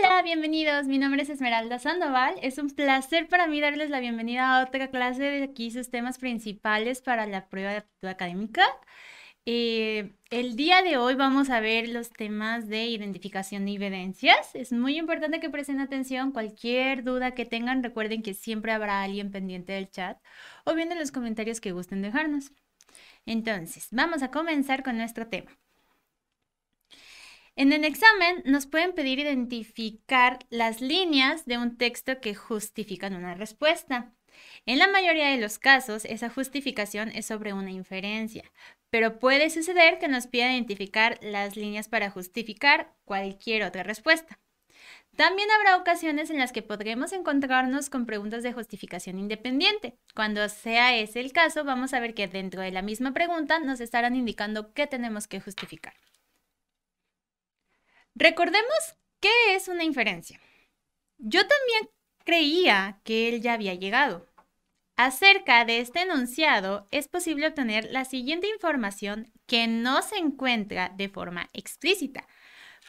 Hola, bienvenidos. Mi nombre es Esmeralda Sandoval. Es un placer para mí darles la bienvenida a otra clase de aquí sus temas principales para la prueba de aptitud académica. Eh, el día de hoy vamos a ver los temas de identificación de evidencias. Es muy importante que presten atención. Cualquier duda que tengan, recuerden que siempre habrá alguien pendiente del chat o bien en los comentarios que gusten dejarnos. Entonces, vamos a comenzar con nuestro tema. En el examen nos pueden pedir identificar las líneas de un texto que justifican una respuesta. En la mayoría de los casos, esa justificación es sobre una inferencia, pero puede suceder que nos pida identificar las líneas para justificar cualquier otra respuesta. También habrá ocasiones en las que podremos encontrarnos con preguntas de justificación independiente. Cuando sea ese el caso, vamos a ver que dentro de la misma pregunta nos estarán indicando qué tenemos que justificar. Recordemos qué es una inferencia. Yo también creía que él ya había llegado. Acerca de este enunciado es posible obtener la siguiente información que no se encuentra de forma explícita.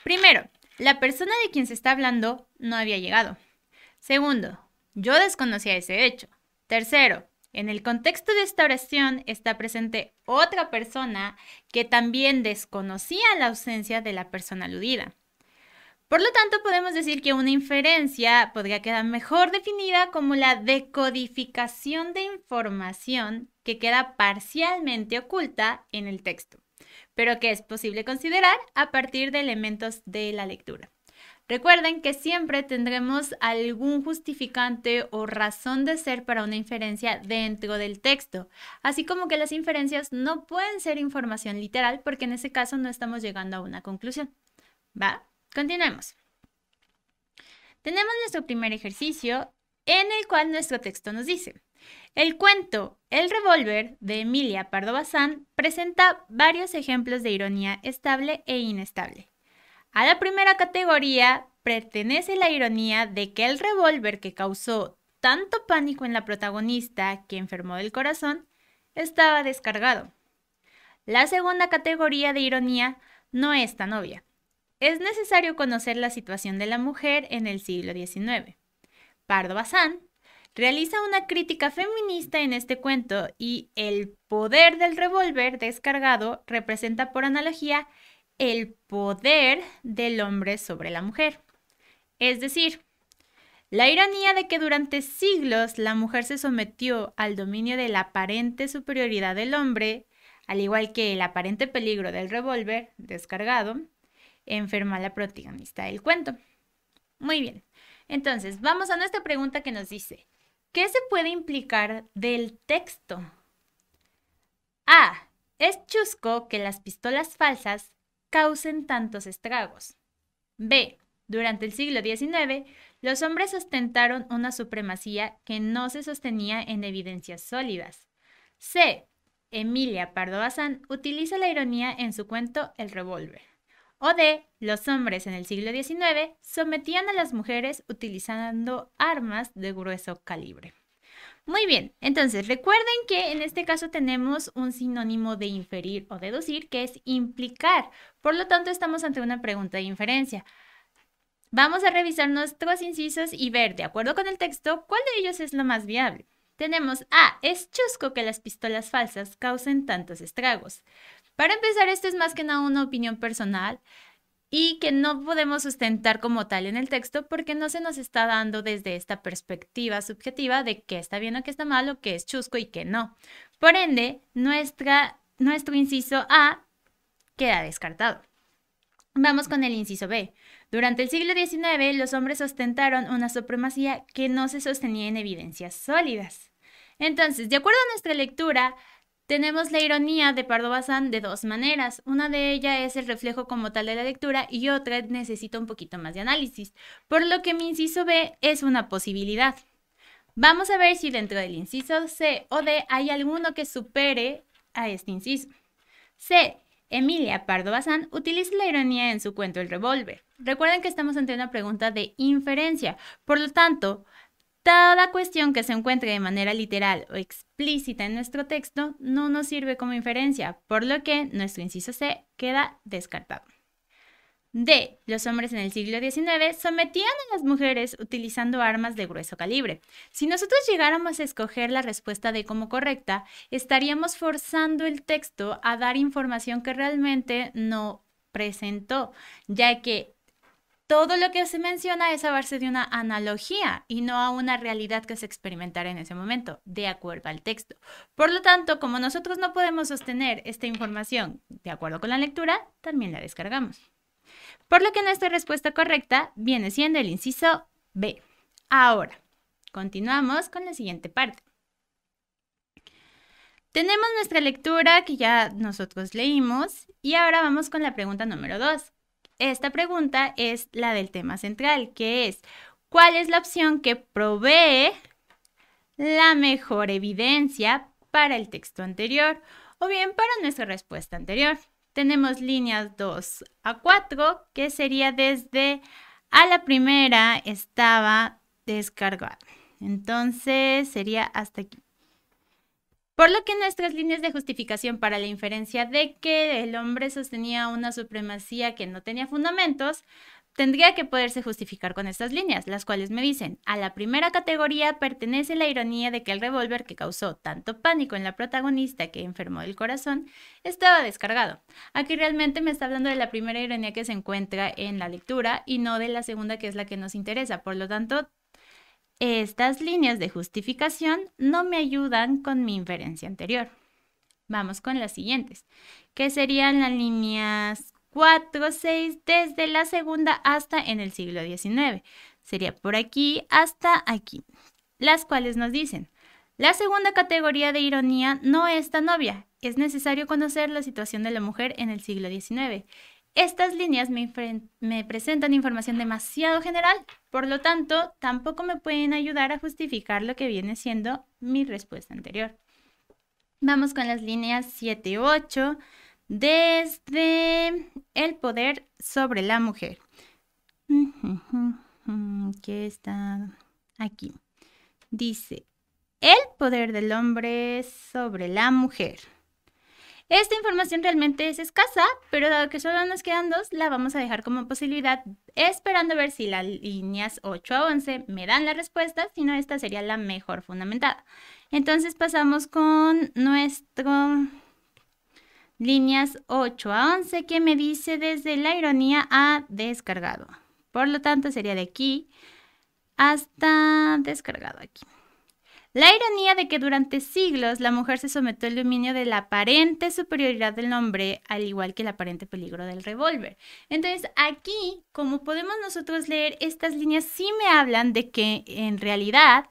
Primero, la persona de quien se está hablando no había llegado. Segundo, yo desconocía ese hecho. Tercero, en el contexto de esta oración está presente otra persona que también desconocía la ausencia de la persona aludida. Por lo tanto, podemos decir que una inferencia podría quedar mejor definida como la decodificación de información que queda parcialmente oculta en el texto, pero que es posible considerar a partir de elementos de la lectura. Recuerden que siempre tendremos algún justificante o razón de ser para una inferencia dentro del texto, así como que las inferencias no pueden ser información literal porque en ese caso no estamos llegando a una conclusión. ¿Va? Continuemos. Tenemos nuestro primer ejercicio en el cual nuestro texto nos dice, el cuento El revólver de Emilia Pardo Bazán presenta varios ejemplos de ironía estable e inestable. A la primera categoría pertenece la ironía de que el revólver que causó tanto pánico en la protagonista, que enfermó del corazón, estaba descargado. La segunda categoría de ironía no es tan obvia es necesario conocer la situación de la mujer en el siglo XIX. Pardo Bazán realiza una crítica feminista en este cuento y el poder del revólver descargado representa por analogía el poder del hombre sobre la mujer. Es decir, la ironía de que durante siglos la mujer se sometió al dominio de la aparente superioridad del hombre, al igual que el aparente peligro del revólver descargado, enferma la protagonista del cuento. Muy bien, entonces vamos a nuestra pregunta que nos dice, ¿qué se puede implicar del texto? A. Es chusco que las pistolas falsas causen tantos estragos. B. Durante el siglo XIX, los hombres ostentaron una supremacía que no se sostenía en evidencias sólidas. C. Emilia Pardo Bazán utiliza la ironía en su cuento El revólver o D. Los hombres en el siglo XIX sometían a las mujeres utilizando armas de grueso calibre. Muy bien, entonces recuerden que en este caso tenemos un sinónimo de inferir o deducir que es implicar. Por lo tanto, estamos ante una pregunta de inferencia. Vamos a revisar nuestros incisos y ver, de acuerdo con el texto, cuál de ellos es lo más viable. Tenemos A. Es chusco que las pistolas falsas causen tantos estragos. Para empezar, esto es más que nada una opinión personal y que no podemos sustentar como tal en el texto porque no se nos está dando desde esta perspectiva subjetiva de qué está bien o qué está mal o qué es chusco y qué no. Por ende, nuestro inciso A queda descartado. Vamos con el inciso B. Durante el siglo XIX, los hombres ostentaron una supremacía que no se sostenía en evidencias sólidas. Entonces, de acuerdo a nuestra lectura, tenemos la ironía de Pardo Bazán de dos maneras. Una de ellas es el reflejo como tal de la lectura y otra necesita un poquito más de análisis, por lo que mi inciso B es una posibilidad. Vamos a ver si dentro del inciso C o D hay alguno que supere a este inciso. C. Emilia Pardo Bazán utiliza la ironía en su cuento El revólver. Recuerden que estamos ante una pregunta de inferencia, por lo tanto, Toda cuestión que se encuentre de manera literal o explícita en nuestro texto no nos sirve como inferencia, por lo que nuestro inciso C queda descartado. D. Los hombres en el siglo XIX sometían a las mujeres utilizando armas de grueso calibre. Si nosotros llegáramos a escoger la respuesta D como correcta, estaríamos forzando el texto a dar información que realmente no presentó, ya que todo lo que se menciona es a base de una analogía y no a una realidad que se experimentara en ese momento, de acuerdo al texto. Por lo tanto, como nosotros no podemos sostener esta información de acuerdo con la lectura, también la descargamos. Por lo que nuestra respuesta correcta viene siendo el inciso B. Ahora, continuamos con la siguiente parte. Tenemos nuestra lectura que ya nosotros leímos y ahora vamos con la pregunta número 2 esta pregunta es la del tema central, que es, ¿cuál es la opción que provee la mejor evidencia para el texto anterior o bien para nuestra respuesta anterior? Tenemos líneas 2 a 4, que sería desde a la primera estaba descargada. Entonces sería hasta aquí. Por lo que nuestras líneas de justificación para la inferencia de que el hombre sostenía una supremacía que no tenía fundamentos tendría que poderse justificar con estas líneas, las cuales me dicen, a la primera categoría pertenece la ironía de que el revólver que causó tanto pánico en la protagonista que enfermó el corazón estaba descargado. Aquí realmente me está hablando de la primera ironía que se encuentra en la lectura y no de la segunda que es la que nos interesa, por lo tanto estas líneas de justificación no me ayudan con mi inferencia anterior. Vamos con las siguientes, que serían las líneas 4, 6, desde la segunda hasta en el siglo XIX. Sería por aquí hasta aquí, las cuales nos dicen, la segunda categoría de ironía no es tan obvia. Es necesario conocer la situación de la mujer en el siglo XIX estas líneas me, presentan información demasiado general, por lo tanto, tampoco me pueden ayudar a justificar lo que viene siendo mi respuesta anterior. Vamos con las líneas 7 y 8 desde el poder sobre la mujer. qué está aquí. Dice, el poder del hombre sobre la mujer. Esta información realmente es escasa, pero dado que solo nos quedan dos, la vamos a dejar como posibilidad, esperando a ver si las líneas 8 a 11 me dan la respuesta, si no, esta sería la mejor fundamentada. Entonces pasamos con nuestro líneas 8 a 11 que me dice desde la ironía a descargado. Por lo tanto, sería de aquí hasta descargado aquí. La ironía de que durante siglos la mujer se sometió al dominio de la aparente superioridad del hombre, al igual que el aparente peligro del revólver. Entonces, aquí, como podemos nosotros leer, estas líneas sí me hablan de que en realidad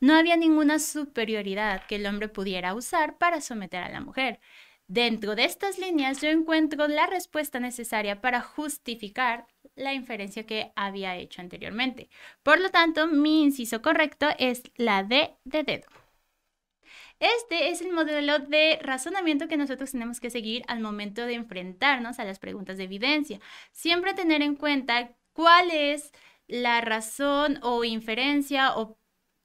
no había ninguna superioridad que el hombre pudiera usar para someter a la mujer, Dentro de estas líneas yo encuentro la respuesta necesaria para justificar la inferencia que había hecho anteriormente. Por lo tanto, mi inciso correcto es la D de dedo. Este es el modelo de razonamiento que nosotros tenemos que seguir al momento de enfrentarnos a las preguntas de evidencia. Siempre tener en cuenta cuál es la razón o inferencia o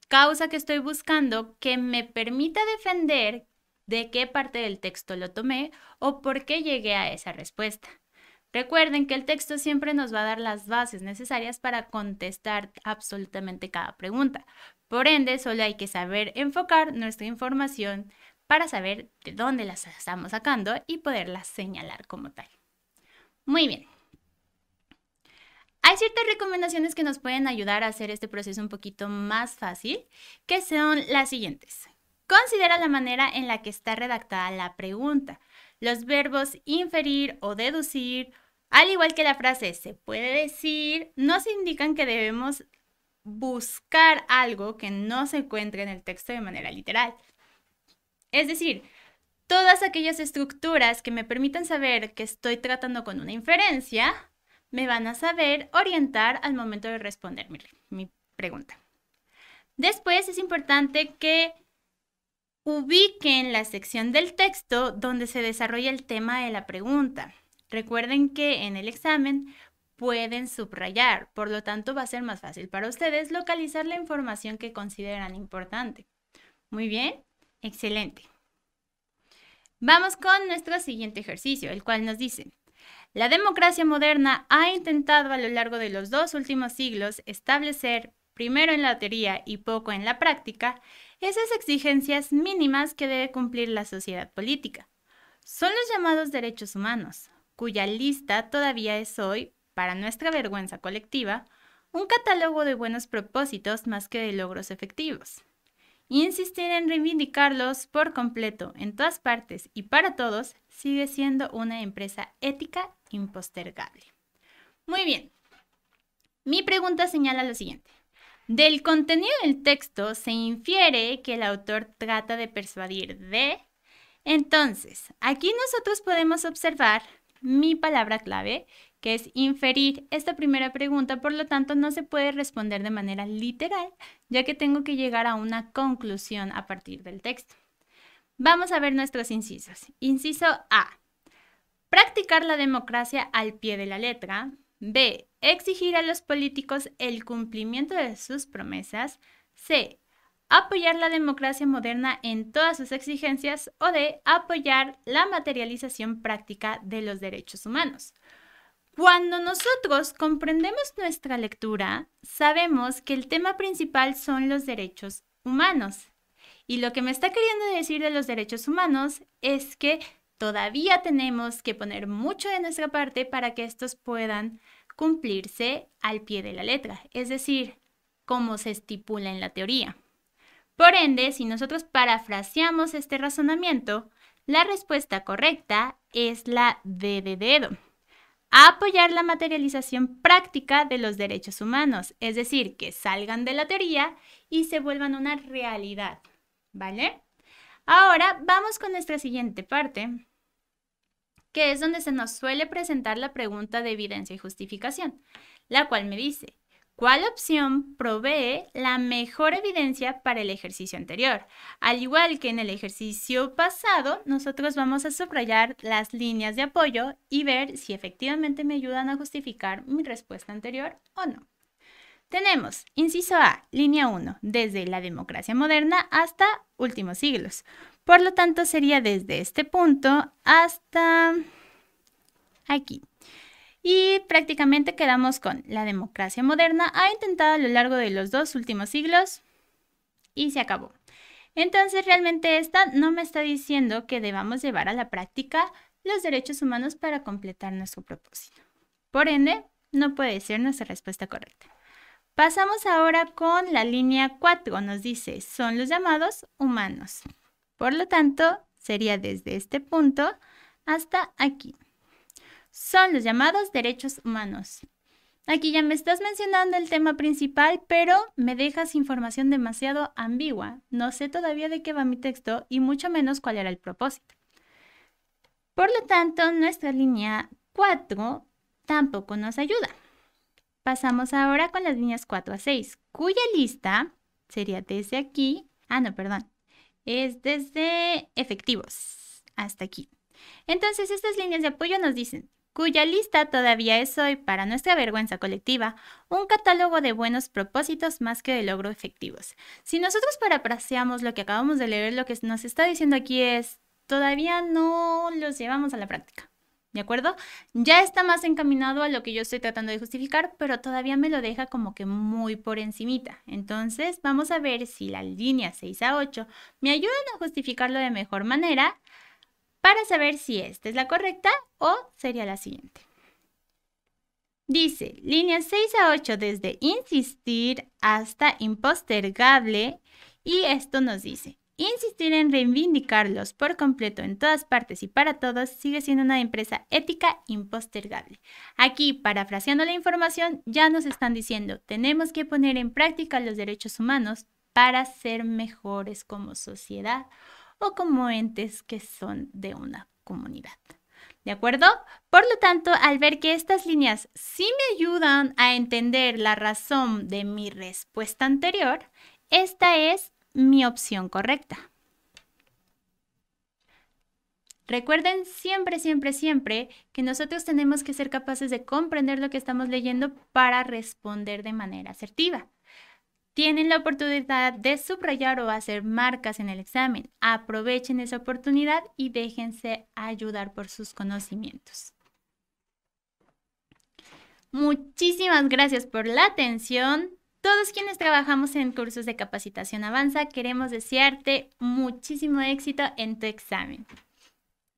causa que estoy buscando que me permita defender de qué parte del texto lo tomé o por qué llegué a esa respuesta. Recuerden que el texto siempre nos va a dar las bases necesarias para contestar absolutamente cada pregunta. Por ende, solo hay que saber enfocar nuestra información para saber de dónde las estamos sacando y poderlas señalar como tal. Muy bien. Hay ciertas recomendaciones que nos pueden ayudar a hacer este proceso un poquito más fácil, que son las siguientes. Considera la manera en la que está redactada la pregunta. Los verbos inferir o deducir, al igual que la frase se puede decir, nos indican que debemos buscar algo que no se encuentre en el texto de manera literal. Es decir, todas aquellas estructuras que me permitan saber que estoy tratando con una inferencia, me van a saber orientar al momento de responder mi, pregunta. Después es importante que ubiquen la sección del texto donde se desarrolla el tema de la pregunta. Recuerden que en el examen pueden subrayar, por lo tanto va a ser más fácil para ustedes localizar la información que consideran importante. Muy bien, excelente. Vamos con nuestro siguiente ejercicio, el cual nos dice, la democracia moderna ha intentado a lo largo de los dos últimos siglos establecer primero en la teoría y poco en la práctica, esas exigencias mínimas que debe cumplir la sociedad política. Son los llamados derechos humanos, cuya lista todavía es hoy, para nuestra vergüenza colectiva, un catálogo de buenos propósitos más que de logros efectivos. Insistir en reivindicarlos por completo, en todas partes y para todos, sigue siendo una empresa ética impostergable. Muy bien. Mi pregunta señala lo siguiente. Del contenido del texto se infiere que el autor trata de persuadir de... Entonces, aquí nosotros podemos observar mi palabra clave, que es inferir esta primera pregunta, por lo tanto no se puede responder de manera literal, ya que tengo que llegar a una conclusión a partir del texto. Vamos a ver nuestros incisos. Inciso A. Practicar la democracia al pie de la letra. B. Exigir a los políticos el cumplimiento de sus promesas. C. Apoyar la democracia moderna en todas sus exigencias. O D. Apoyar la materialización práctica de los derechos humanos. Cuando nosotros comprendemos nuestra lectura, sabemos que el tema principal son los derechos humanos. Y lo que me está queriendo decir de los derechos humanos es que todavía tenemos que poner mucho de nuestra parte para que estos puedan cumplirse al pie de la letra, es decir, como se estipula en la teoría. Por ende, si nosotros parafraseamos este razonamiento, la respuesta correcta es la de dedo. Apoyar la materialización práctica de los derechos humanos, es decir, que salgan de la teoría y se vuelvan una realidad. ¿Vale? Ahora vamos con nuestra siguiente parte, que es donde se nos suele presentar la pregunta de evidencia y justificación, la cual me dice, ¿cuál opción provee la mejor evidencia para el ejercicio anterior? Al igual que en el ejercicio pasado, nosotros vamos a subrayar las líneas de apoyo y ver si efectivamente me ayudan a justificar mi respuesta anterior o no. Tenemos, inciso A, línea 1, desde la democracia moderna hasta últimos siglos. Por lo tanto, sería desde este punto hasta aquí. Y prácticamente quedamos con la democracia moderna ha intentado a lo largo de los dos últimos siglos y se acabó. Entonces, realmente esta no me está diciendo que debamos llevar a la práctica los derechos humanos para completar nuestro propósito. Por ende, no puede ser nuestra respuesta correcta. Pasamos ahora con la línea 4. Nos dice, son los llamados humanos. Por lo tanto, sería desde este punto hasta aquí. Son los llamados derechos humanos. Aquí ya me estás mencionando el tema principal, pero me dejas información demasiado ambigua. No sé todavía de qué va mi texto y mucho menos cuál era el propósito. Por lo tanto, nuestra línea 4 tampoco nos ayuda. Pasamos ahora con las líneas 4 a 6, cuya lista sería desde aquí. Ah, no, perdón es desde efectivos hasta aquí. Entonces, estas líneas de apoyo nos dicen, cuya lista todavía es hoy, para nuestra vergüenza colectiva, un catálogo de buenos propósitos más que de logro efectivos. Si nosotros parafraseamos lo que acabamos de leer, lo que nos está diciendo aquí es, todavía no los llevamos a la práctica. ¿De acuerdo? Ya está más encaminado a lo que yo estoy tratando de justificar, pero todavía me lo deja como que muy por encimita. Entonces, vamos a ver si las líneas 6 a 8 me ayudan a justificarlo de mejor manera para saber si esta es la correcta o sería la siguiente. Dice, línea 6 a 8 desde insistir hasta impostergable y esto nos dice, Insistir en reivindicarlos por completo en todas partes y para todos sigue siendo una empresa ética impostergable. Aquí, parafraseando la información, ya nos están diciendo, tenemos que poner en práctica los derechos humanos para ser mejores como sociedad o como entes que son de una comunidad. ¿De acuerdo? Por lo tanto, al ver que estas líneas sí me ayudan a entender la razón de mi respuesta anterior, esta es mi opción correcta. Recuerden siempre, siempre, siempre que nosotros tenemos que ser capaces de comprender lo que estamos leyendo para responder de manera asertiva. Tienen la oportunidad de subrayar o hacer marcas en el examen. Aprovechen esa oportunidad y déjense ayudar por sus conocimientos. Muchísimas gracias por la atención. Todos quienes trabajamos en cursos de capacitación avanza queremos desearte muchísimo éxito en tu examen.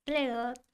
Luego,